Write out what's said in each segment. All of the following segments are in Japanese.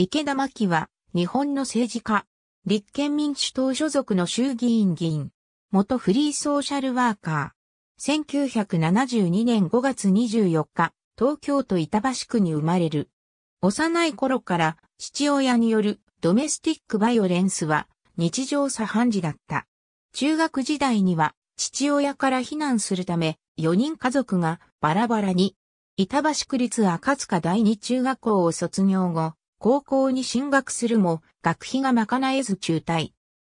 池田真紀は、日本の政治家、立憲民主党所属の衆議院議員、元フリーソーシャルワーカー、1972年5月24日、東京都板橋区に生まれる。幼い頃から父親によるドメスティックバイオレンスは日常茶飯事だった。中学時代には父親から避難するため4人家族がバラバラに板橋区立赤塚第二中学校を卒業後、高校に進学するも、学費が賄えず中退。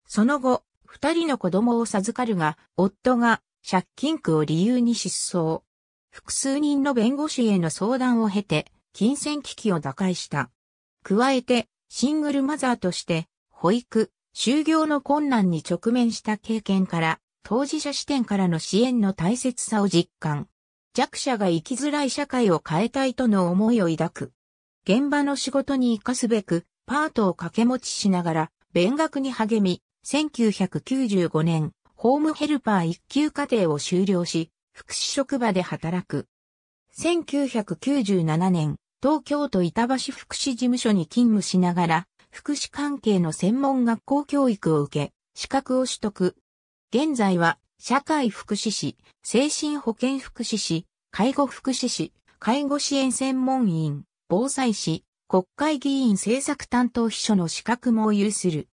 その後、二人の子供を授かるが、夫が借金苦を理由に失踪。複数人の弁護士への相談を経て、金銭危機を打開した。加えて、シングルマザーとして、保育、就業の困難に直面した経験から、当事者視点からの支援の大切さを実感。弱者が生きづらい社会を変えたいとの思いを抱く。現場の仕事に活かすべく、パートを掛け持ちしながら、勉学に励み、1995年、ホームヘルパー一級課程を修了し、福祉職場で働く。1997年、東京都板橋福祉事務所に勤務しながら、福祉関係の専門学校教育を受け、資格を取得。現在は、社会福祉士、精神保健福祉士、介護福祉士、介護支援専門員、防災士、国会議員政策担当秘書の資格も有する。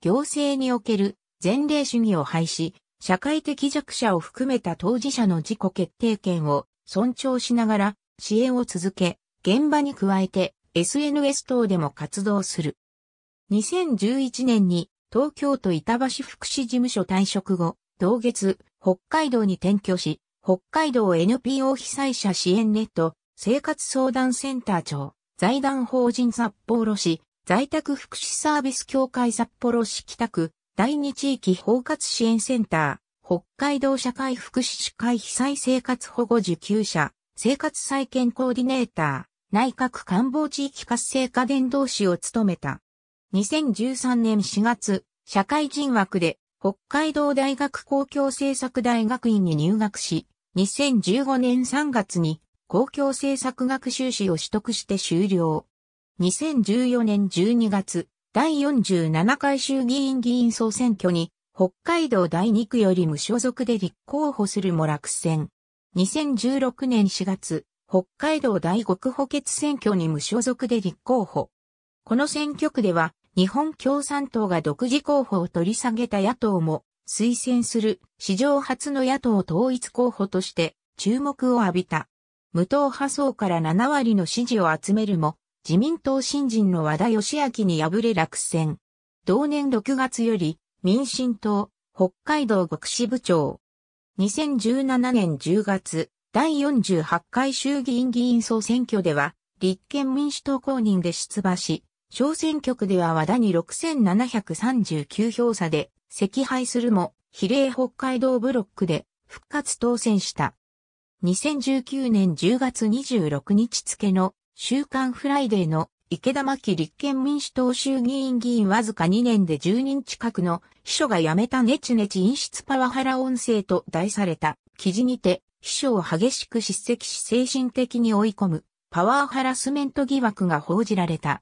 行政における前例主義を廃止、社会的弱者を含めた当事者の自己決定権を尊重しながら支援を続け、現場に加えて SNS 等でも活動する。2011年に東京都板橋福祉事務所退職後、同月、北海道に転居し、北海道 NPO 被災者支援ネット生活相談センター長、財団法人札幌市、在宅福祉サービス協会札幌市北区、第二地域包括支援センター、北海道社会福祉士会被災生活保護受給者、生活再建コーディネーター、内閣官房地域活性化伝道士を務めた。2013年4月、社会人枠で北海道大学公共政策大学院に入学し、2015年3月に公共政策学修士を取得して終了。2014年12月、第47回衆議院議員総選挙に、北海道第2区より無所属で立候補するも落選。2016年4月、北海道第5区補欠選挙に無所属で立候補。この選挙区では、日本共産党が独自候補を取り下げた野党も、推薦する史上初の野党統一候補として注目を浴びた。無党派層から7割の支持を集めるも、自民党新人の和田義明に敗れ落選。同年6月より、民進党、北海道国支部長。2017年10月、第48回衆議院議員総選挙では、立憲民主党公認で出馬し、小選挙区では和田に6739票差で、赤敗するも、比例北海道ブロックで復活当選した。2019年10月26日付の週刊フライデーの池田真立憲民主党衆議院議員わずか2年で10人近くの秘書が辞めたネチネチ陰湿パワハラ音声と題された記事にて秘書を激しく叱責し精神的に追い込むパワーハラスメント疑惑が報じられた。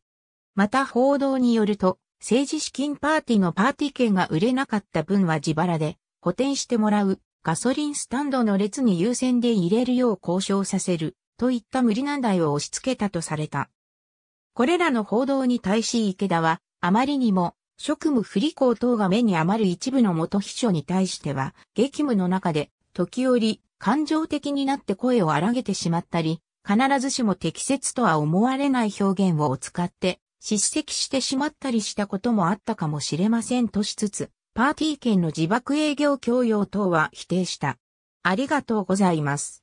また報道によると政治資金パーティーのパーティー券が売れなかった分は自腹で補填してもらうガソリンスタンドの列に優先で入れるよう交渉させる、といった無理難題を押し付けたとされた。これらの報道に対し池田は、あまりにも、職務不履行等が目に余る一部の元秘書に対しては、激務の中で、時折、感情的になって声を荒げてしまったり、必ずしも適切とは思われない表現を使って、叱責してしまったりしたこともあったかもしれませんとしつつ、パーティー券の自爆営業強要等は否定した。ありがとうございます。